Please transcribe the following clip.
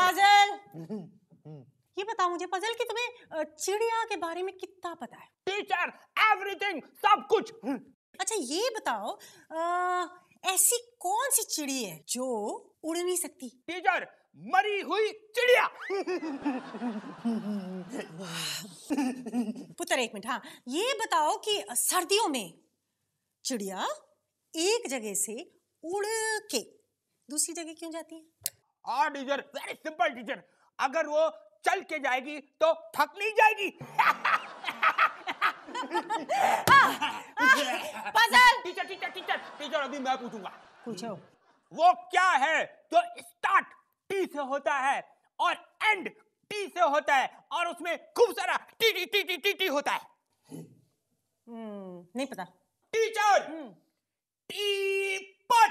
puzzle ये बताओ मुझे पजल कि तुम्हें चिड़िया के बारे में कितना पता है टीचर एवरीथिंग सब कुछ अच्छा ये बताओ ऐसी कौन सी चिड़ी है जो उड़ नहीं सकती टीचर मरी हुई चिड़िया पुत्र एक मिनट हाँ ये बताओ कि सर्दियों में चिड़िया एक जगह से उड़ के दूसरी जगह क्यों जाती है आ टीचर वेरी सिंपल टीचर अगर वो चल के जाएगी तो थक नहीं जाएगी puzzle teacher teacher teacher teacher अभी मैं पूछूंगा पूछो वो क्या है जो स्टार्ट टी से होता है और एंड टी से होता है और उसमें खूब सारा टी टी टी टी टी टी होता है हम्म, नहीं पता टीचर टी पट